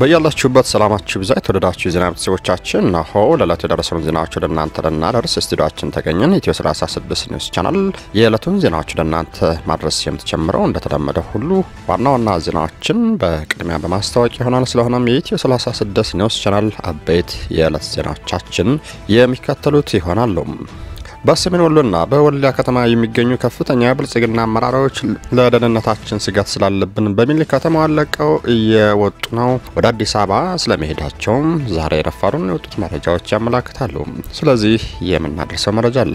በያላችሁበት ሰላማችሁ ብዛ። የተወደዳችሁ የዜና ቤተሰቦቻችን እነሆ ለዕለቱ የደረሰውን ዜናዎች ወደ እናንተ ልናደርስ ስቱዲዮችን ተገኘን። ኢትዮ 36 ኒውስ ቻናል የዕለቱን ዜናዎች ወደ እናንተ ማድረስ የምትጀምረው እንደተለመደ ሁሉ ዋና ዋና ዜናዎችን በቅድሚያ በማስታወቂያ ይሆናል። ስለሆነም የኢትዮ 36 ኒውስ ቻናል አበይት የዕለት ዜናዎቻችን የሚከተሉት ይሆናሉም። በሰሜን ወሎና በወልዲያ ከተማ የሚገኙ ከፍተኛ የብልጽግና አመራሮች ለደህንነታችን ስጋት ስላለብን በሚል ከተማዋን ለቀው እየወጡ ነው፣ ወደ አዲስ አበባ ስለመሄዳቸውም ዛሬ ረፋሩን የወጡት መረጃዎች ያመላክታሉ። ስለዚህ የምናደርሰው መረጃ አለ።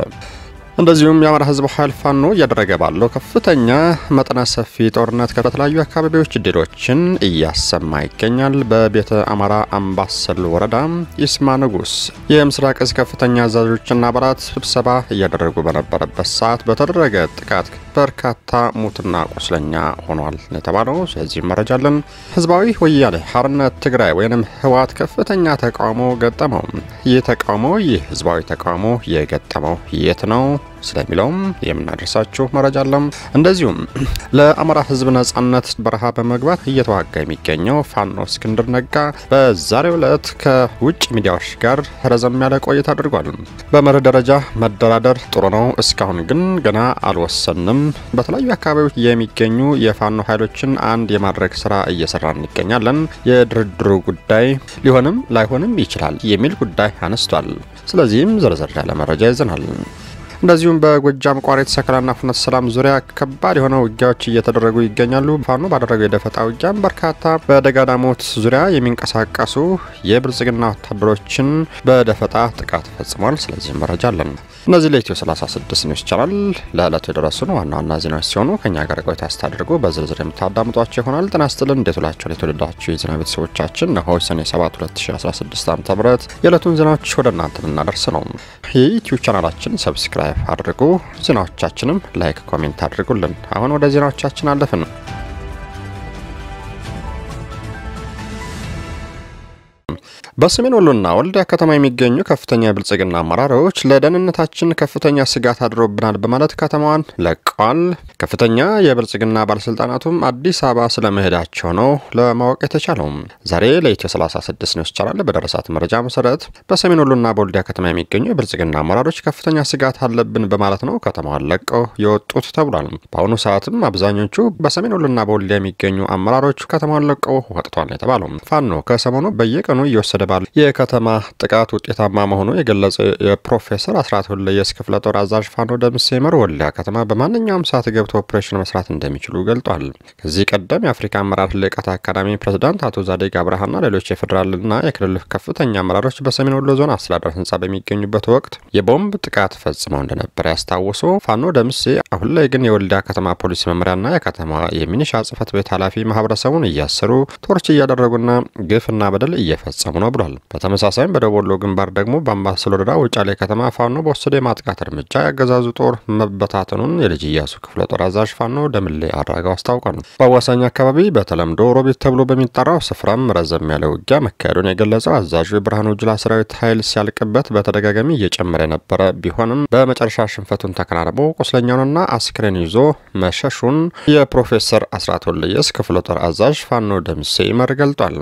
እንደዚሁም የአማራ ህዝብ ኃይል ፋኖ እያደረገ ባለው ከፍተኛ መጠነ ሰፊ ጦርነት ከተለያዩ አካባቢዎች ድሎችን እያሰማ ይገኛል። በቤተ አማራ አምባሰል ወረዳ ይስማ ንጉስ የምስራቅ እዝ ከፍተኛ አዛዦችና አባላት ስብሰባ እያደረጉ በነበረበት ሰዓት በተደረገ ጥቃት በርካታ ሙትና ቁስለኛ ሆኗል የተባለው። ስለዚህ መረጃ አለን። ህዝባዊ ወያኔ ሓርነት ትግራይ ወይንም ህወሓት ከፍተኛ ተቃውሞ ገጠመው። ይህ ተቃውሞ ይህ ህዝባዊ ተቃውሞ የገጠመው የት ነው? ስለሚለውም የምናደርሳችሁ መረጃ አለም። እንደዚሁም ለአማራ ህዝብ ነጻነት በረሃ በመግባት እየተዋጋ የሚገኘው ፋኖ እስክንድር ነጋ በዛሬው ዕለት ከውጭ ሚዲያዎች ጋር ረዘም ያለ ቆይታ አድርጓል። በመርህ ደረጃ መደራደር ጥሩ ነው፣ እስካሁን ግን ገና አልወሰንም። በተለያዩ አካባቢዎች የሚገኙ የፋኖ ኃይሎችን አንድ የማድረግ ስራ እየሰራ እንገኛለን። የድርድሩ ጉዳይ ሊሆንም ላይሆንም ይችላል የሚል ጉዳይ አነስቷል። ስለዚህም ዘርዘር ያለ መረጃ ይዘናል። እንደዚሁም በጎጃም ቋሪት፣ ሰከላና ፍኖተ ሰላም ዙሪያ ከባድ የሆነ ውጊያዎች እየተደረጉ ይገኛሉ። ፋኖ ባደረገው የደፈጣ ውጊያም በርካታ በደጋዳሞት ዙሪያ የሚንቀሳቀሱ የብልጽግና ወታደሮችን በደፈጣ ጥቃት ፈጽሟል። ስለዚህ መረጃ አለን። እነዚህ ለኢትዮ 36 ኒውስ ቻናል ለዕለቱ የደረሱን ዋና ዋና ዜናዎች ሲሆኑ ከኛ ጋር ቆይታ ስታደርጉ በዝርዝር የምታዳምጧቸው ይሆናል። ጤና ይስጥልን። እንዴት ውላችኋል? የተወደዳችሁ የዜና ቤተሰቦቻችን ነሆ ሰኔ 7 2016 ዓ ም የዕለቱን ዜናዎች ወደ እናንተ የምናደርስ ነው። የዩትዩብ ቻናላችን ሰብስክራ አድርጉ። ዜናዎቻችንም ላይክ ኮሜንት አድርጉልን። አሁን ወደ ዜናዎቻችን አለፍን። በሰሜን ወሎና ወልዲያ ከተማ የሚገኙ ከፍተኛ የብልጽግና አመራሮች ለደህንነታችን ከፍተኛ ስጋት አድሮብናል በማለት ከተማዋን ለቀዋል። ከፍተኛ የብልጽግና ባለስልጣናቱም አዲስ አበባ ስለመሄዳቸው ነው ለማወቅ የተቻለው። ዛሬ ለኢትዮ 36 ኒውስ ቻናል በደረሳት መረጃ መሰረት በሰሜን ወሎና በወልዲያ ከተማ የሚገኙ የብልጽግና አመራሮች ከፍተኛ ስጋት አለብን በማለት ነው ከተማዋን ለቀው የወጡት ተብሏል። በአሁኑ ሰዓትም አብዛኞቹ በሰሜን ወሎና በወልዲያ የሚገኙ አመራሮች ከተማዋን ለቀው ወጥቷል የተባለው ፋኖ ከሰሞኑ በየቀኑ እየወሰደ ባሉ የከተማ ጥቃት ውጤታማ መሆኑ የገለጸ የፕሮፌሰር አስራት ወልደየስ ክፍለ ጦር አዛዥ ፋኖ ደምሴ መር ወልዲያ ከተማ በማንኛውም ሰዓት ገብቶ ኦፕሬሽን መስራት እንደሚችሉ ገልጧል። ከዚህ ቀደም የአፍሪካ አመራር ልቀት አካዳሚ ፕሬዝዳንት አቶ ዛዴግ አብርሃና ሌሎች የፌዴራልና የክልል ከፍተኛ አመራሮች በሰሜን ወሎ ዞን አስተዳደር ህንጻ በሚገኙበት ወቅት የቦምብ ጥቃት ፈጽመው እንደነበር ያስታወሱ ፋኖ ደምሴ አሁን ላይ ግን የወልዲያ ከተማ ፖሊስ መምሪያና የከተማ የሚኒሻ ጽህፈት ቤት ኃላፊ ማህበረሰቡን እያሰሩ ቶርች እያደረጉና ግፍና በደል እየፈጸሙ ነው ብሏል። በተመሳሳይም በደቡብ ወሎ ግንባር ደግሞ በአምባሰል ወረዳ ውጫሌ ከተማ ፋኖ በወሰደ የማጥቃት እርምጃ ያገዛዙ ጦር መበታተኑን የልጅ እያሱ ክፍለ ጦር አዛዥ ፋኖ ደምሌ አድራጋው አስታውቋል። በአዋሳኝ አካባቢ በተለምዶ ሮቢት ተብሎ በሚጠራው ስፍራም ረዘም ያለ ውጊያ መካሄዱን የገለጸው አዛዡ የብርሃኑ ጅላ ሰራዊት ኃይል ሲያልቅበት በተደጋጋሚ እየጨመረ የነበረ ቢሆንም በመጨረሻ ሽንፈቱን ተከራርቦ ቁስለኛውንና አስክሬን ይዞ መሸሹን የፕሮፌሰር አስራት ወልደየስ ክፍለ ጦር አዛዥ ፋኖ ደምሴ ይመር ገልጧል።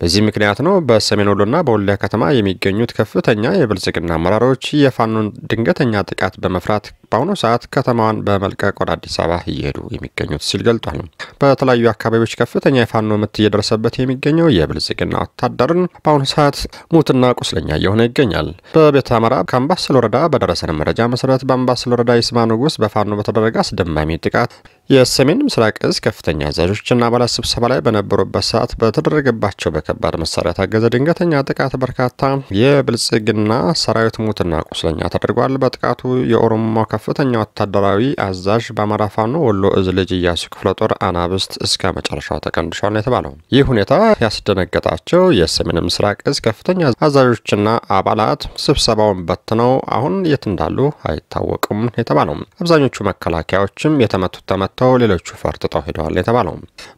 በዚህ ምክንያት ነው በሰሜን ና በወልዲያ ከተማ የሚገኙት ከፍተኛ የብልጽግና አመራሮች የፋኖን ድንገተኛ ጥቃት በመፍራት በአሁኑ ሰዓት ከተማዋን በመልቀቅ ወደ አዲስ አበባ እየሄዱ የሚገኙት ሲል ገልጧል። በተለያዩ አካባቢዎች ከፍተኛ የፋኖ ምት እየደረሰበት የሚገኘው የብልጽግና ወታደርን በአሁኑ ሰዓት ሙትና ቁስለኛ እየሆነ ይገኛል። በቤተ አማራ ከአምባሰል ወረዳ በደረሰን መረጃ መሰረት በአምባሰል ወረዳ የስማ ንጉስ በፋኖ በተደረገ አስደማሚ ጥቃት የሰሜን ምስራቅ እዝ ከፍተኛ አዛዦችና አባላት ስብሰባ ላይ በነበሩበት ሰዓት በተደረገባቸው በከባድ መሳሪያ ታገዘ ድንገተኛ ጥቃት በርካታ የብልጽግና ሰራዊት ሙትና ቁስለኛ ተደርጓል። በጥቃቱ የኦሮሞ ከፍተኛ ወታደራዊ አዛዥ በአማራ ፋኖ ወሎ እዝ ልጅ እያሱ ክፍለ ጦር አናብስት እስከ መጨረሻው ተቀንድሿል የተባለው ይህ ሁኔታ ያስደነገጣቸው የሰሜን ምስራቅ እዝ ከፍተኛ አዛዦችና አባላት ስብሰባውን በትነው አሁን የት እንዳሉ አይታወቅም የተባለው አብዛኞቹ መከላከያዎችም የተመቱት ተመተው ሌሎቹ ፈርጥጠው ሄደዋል የተባለው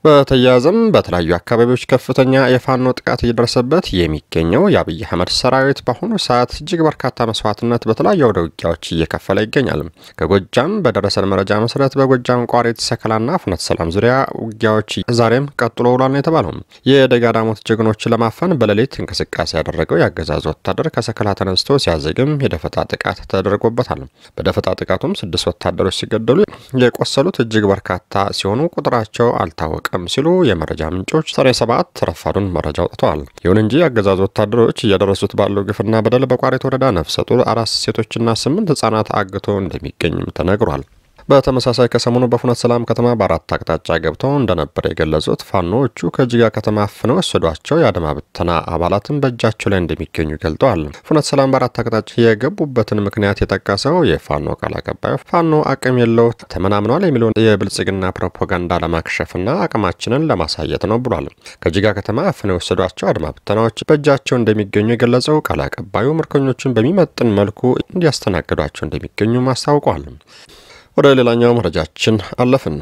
በተያያዘም በተለያዩ አካባቢዎች ከፍተኛ የፋኖ ጥቃት እየደረሰበት የሚገኘው የአብይ አህመድ ሰራዊት በአሁኑ ሰዓት እጅግ በርካታ መስዋዕትነት በተለያዩ አውደ ውጊያዎች እየከፈለ ይገኛል። ከጎጃም በደረሰን መረጃ መሰረት በጎጃም ቋሪት፣ ሰከላና ፍኖተ ሰላም ዙሪያ ውጊያዎች ዛሬም ቀጥሎ ውሏል ነው የተባለው። የደጋዳሞት ጀግኖችን ለማፈን በሌሊት እንቅስቃሴ ያደረገው የአገዛዙ ወታደር ከሰከላ ተነስቶ ሲያዘግም የደፈጣ ጥቃት ተደርጎበታል። በደፈጣ ጥቃቱም ስድስት ወታደሮች ሲገደሉ የቆሰሉት እጅግ በርካታ ሲሆኑ ቁጥራቸው አልታወቀም ሲሉ የመረጃ ምንጮች ሰኔ ሰባት ረፋዱን መረጃ አውጥተዋል። ይሁን እንጂ የአገዛዙ ወታደሮች እያደረሱት ባለው ግፍና በደል በቋሪት ወረዳ ነፍሰ ጡር አራት ሴቶችና ስምንት ህጻናት አግቶ እንደሚ እንደሚገኝም ተናግሯል። በተመሳሳይ ከሰሞኑ በፍኖተ ሰላም ከተማ በአራት አቅጣጫ ገብተው እንደነበር የገለጹት ፋኖዎቹ ከጅጋ ከተማ አፍነው ወሰዷቸው የአድማ ብተና አባላትም በእጃቸው ላይ እንደሚገኙ ገልጠዋል። ፍኖተ ሰላም በአራት አቅጣጫ የገቡበትን ምክንያት የጠቀሰው የፋኖ ቃል አቀባዩ ፋኖ አቅም የለው ተመናምኗል የሚለውን የብልጽግና ፕሮፓጋንዳ ለማክሸፍና አቅማችንን ለማሳየት ነው ብሏል። ከጅጋ ከተማ አፍነው የወሰዷቸው አድማ ብተናዎች በእጃቸው እንደሚገኙ የገለጸው ቃል አቀባዩ ምርኮኞቹን በሚመጥን መልኩ እንዲያስተናግዷቸው እንደሚገኙም አስታውቋል። ወደ ሌላኛው መረጃችን አለፍን።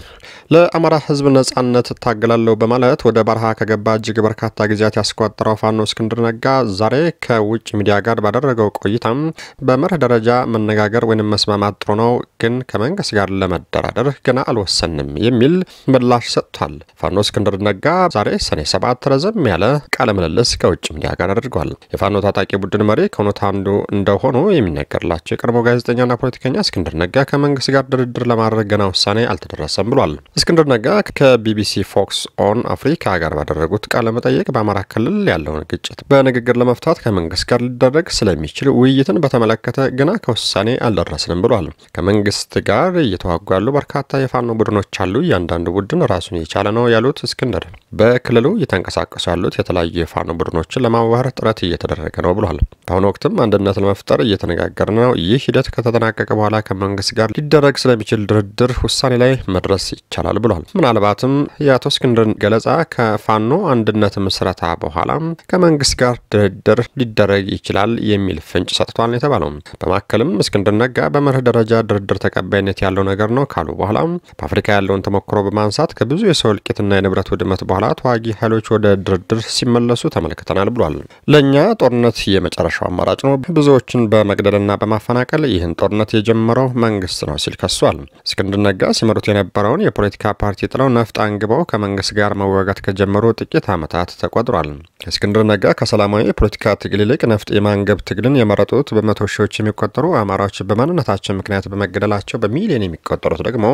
ለአማራ ሕዝብ ነጻነት እታገላለሁ በማለት ወደ በረሃ ከገባ እጅግ በርካታ ጊዜያት ያስቆጠረው ፋኖ እስክንድር ነጋ ዛሬ ከውጭ ሚዲያ ጋር ባደረገው ቆይታም በመርህ ደረጃ መነጋገር ወይም መስማማት ጥሩ ነው፣ ግን ከመንግስት ጋር ለመደራደር ገና አልወሰንም የሚል ምላሽ ሰጥቷል። ፋኖ እስክንድር ነጋ ዛሬ ሰኔ ሰባት ረዘም ያለ ቃለ ምልልስ ከውጭ ሚዲያ ጋር አድርጓል። የፋኖ ታጣቂ ቡድን መሪ ከእውነት አንዱ እንደሆኑ የሚነገርላቸው የቀድሞ ጋዜጠኛና ፖለቲከኛ እስክንድር ነጋ ከመንግስት ጋር ድርድር ለማድረግ ገና ውሳኔ አልተደረሰም ብሏል። እስክንድር ነጋ ከቢቢሲ ፎክስ ኦን አፍሪካ ጋር ባደረጉት ቃለ መጠየቅ በአማራ ክልል ያለውን ግጭት በንግግር ለመፍታት ከመንግስት ጋር ሊደረግ ስለሚችል ውይይትን በተመለከተ ገና ከውሳኔ አልደረስንም ብሏል። ከመንግስት ጋር እየተዋጉ ያሉ በርካታ የፋኖ ቡድኖች አሉ። እያንዳንዱ ቡድን ራሱን የቻለ ነው ያሉት እስክንድር በክልሉ እየተንቀሳቀሱ ያሉት የተለያዩ የፋኖ ቡድኖችን ለማዋህር ጥረት እየተደረገ ነው ብሏል። በአሁኑ ወቅትም አንድነት ለመፍጠር እየተነጋገር ነው። ይህ ሂደት ከተጠናቀቀ በኋላ ከመንግስት ጋር ሊደረግ ስለ ስለሚችል ድርድር ውሳኔ ላይ መድረስ ይቻላል ብሏል። ምናልባትም የአቶ እስክንድርን ገለጻ ከፋኖ አንድነት ምስረታ በኋላ ከመንግስት ጋር ድርድር ሊደረግ ይችላል የሚል ፍንጭ ሰጥቷል የተባለው በማከልም እስክንድር ነጋ በመርህ ደረጃ ድርድር ተቀባይነት ያለው ነገር ነው ካሉ በኋላ በአፍሪካ ያለውን ተሞክሮ በማንሳት ከብዙ የሰው እልቂትና የንብረት ውድመት በኋላ ተዋጊ ኃይሎች ወደ ድርድር ሲመለሱ ተመልክተናል ብሏል። ለእኛ ጦርነት የመጨረሻው አማራጭ ነው፣ ብዙዎችን በመግደልና በማፈናቀል ይህን ጦርነት የጀመረው መንግስት ነው ሲል ከሷል። ከሷል። እስክንድር ነጋ ሲመሩት የነበረውን የፖለቲካ ፓርቲ ጥለው ነፍጥ አንግበው ከመንግስት ጋር መዋጋት ከጀመሩ ጥቂት ዓመታት ተቆጥሯል። እስክንድር ነጋ ከሰላማዊ የፖለቲካ ትግል ይልቅ ነፍጥ የማንገብ ትግልን የመረጡት በመቶ ሺዎች የሚቆጠሩ አማራዎች በማንነታቸው ምክንያት በመገደላቸው፣ በሚሊዮን የሚቆጠሩት ደግሞ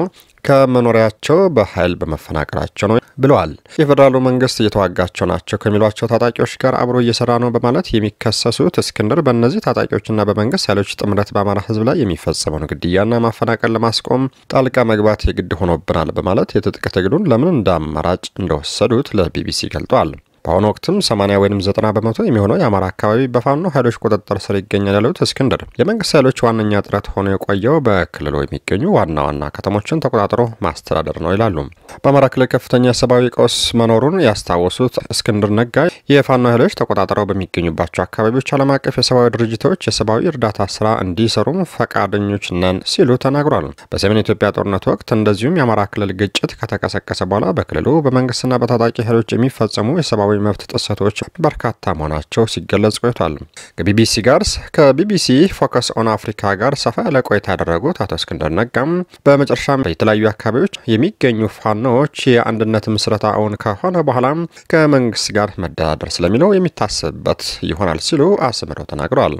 ከመኖሪያቸው በኃይል በመፈናቀላቸው ነው ብለዋል። የፌዴራሉ መንግስት እየተዋጋቸው ናቸው ከሚሏቸው ታጣቂዎች ጋር አብሮ እየሰራ ነው በማለት የሚከሰሱት እስክንድር በእነዚህ ታጣቂዎችና በመንግስት ኃይሎች ጥምረት በአማራ ህዝብ ላይ የሚፈጸመውን ግድያና ማፈናቀል ለማስ ለማስቆም ጣልቃ መግባት የግድ ሆኖብናል በማለት የትጥቅ ትግሉን ለምን እንደ አማራጭ እንደወሰዱት ለቢቢሲ ገልጧል። በአሁኑ ወቅትም 80 ወይም 90 በመቶ የሚሆነው የአማራ አካባቢ በፋኖ ኃይሎች ቁጥጥር ስር ይገኛል ያሉት እስክንድር የመንግስት ኃይሎች ዋነኛ ጥረት ሆኖ የቆየው በክልሉ የሚገኙ ዋና ዋና ከተሞችን ተቆጣጥሮ ማስተዳደር ነው ይላሉ። በአማራ ክልል ከፍተኛ ሰብአዊ ቀውስ መኖሩን ያስታወሱት እስክንድር ነጋ የፋኖ ኃይሎች ተቆጣጥረው በሚገኙባቸው አካባቢዎች ዓለም አቀፍ የሰብአዊ ድርጅቶች የሰብአዊ እርዳታ ስራ እንዲሰሩም ፈቃደኞች ነን ሲሉ ተናግሯል። በሰሜን ኢትዮጵያ ጦርነት ወቅት እንደዚሁም የአማራ ክልል ግጭት ከተቀሰቀሰ በኋላ በክልሉ በመንግስትና በታጣቂ ኃይሎች የሚፈጸሙ የሰብአዊ የሰብአዊ መብት ጥሰቶች በርካታ መሆናቸው ሲገለጽ ቆይቷል። ከቢቢሲ ጋር ከቢቢሲ ፎከስ ኦን አፍሪካ ጋር ሰፋ ያለ ቆይታ ያደረጉት አቶ እስክንድር ነጋም በመጨረሻም የተለያዩ አካባቢዎች የሚገኙ ፋኖዎች የአንድነት ምስረታ እውን ከሆነ በኋላም ከመንግስት ጋር መደራደር ስለሚለው የሚታሰብበት ይሆናል ሲሉ አስምረው ተናግረዋል።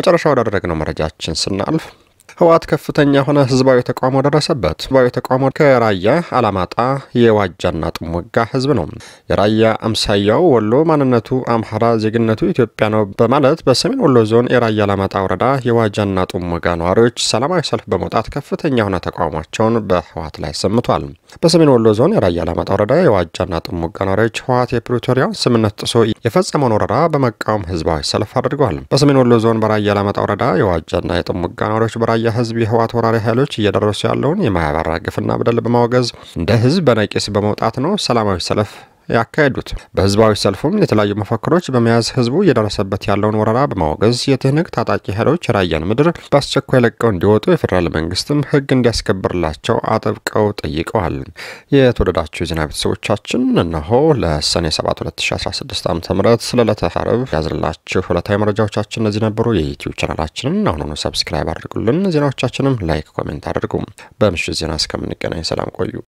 መጨረሻ ወዳደረግነው መረጃችን ስናልፍ ህወሓት ከፍተኛ የሆነ ህዝባዊ ተቃውሞ ደረሰበት። ህዝባዊ ተቃውሞ ከራያ አላማጣ የዋጃና ጥሞጋ ህዝብ ነው። የራያ አምሳያው ወሎ ማንነቱ አምሐራ ዜግነቱ ኢትዮጵያ ነው በማለት በሰሜን ወሎ ዞን የራያ አላማጣ ወረዳ የዋጃና ጥሞጋ ነዋሪዎች ሰላማዊ ሰልፍ በመውጣት ከፍተኛ የሆነ ተቃውሟቸውን በህወሓት ላይ ሰምቷል። በሰሜን ወሎ ዞን የራያ አላማጣ ወረዳ የዋጃና ጥሞጋ ነዋሪዎች ህወሓት የፕሪቶሪያውን ስምነት ጥሶ የፈጸመውን ወረራ በመቃወም ህዝባዊ ሰልፍ አድርገዋል። በሰሜን ወሎ ዞን በራያ አላማጣ ወረዳ የዋጃና የጥሙጋ ነዋሪዎች በራያ የህዝብ የህወሓት ወራሪ ኃይሎች እየደረሱ ያለውን የማያባራ ግፍና በደል በማውገዝ እንደ ህዝብ በነቂስ በመውጣት ነው ሰላማዊ ሰልፍ ያካሄዱት። በህዝባዊ ሰልፉም የተለያዩ መፈክሮች በመያዝ ህዝቡ እየደረሰበት ያለውን ወረራ በማወገዝ የትህነግ ታጣቂ ኃይሎች ራያን ምድር በአስቸኳይ ለቀው እንዲወጡ የፌዴራል መንግስትም ህግ እንዲያስከብርላቸው አጥብቀው ጠይቀዋል። የተወደዳችሁ የዜና ቤተሰቦቻችን እነሆ ለሰኔ 7 2016 ዓ ም ስለለተ አርብ ያዝንላችሁ መረጃዎቻችን እነዚህ ነበሩ። የዩትዩብ ቻናላችንን አሁኑኑ ሰብስክራይብ አድርጉልን። ዜናዎቻችንም ላይክ፣ ኮሜንት አድርጉ። በምሽት ዜና እስከምንገናኝ ሰላም ቆዩ።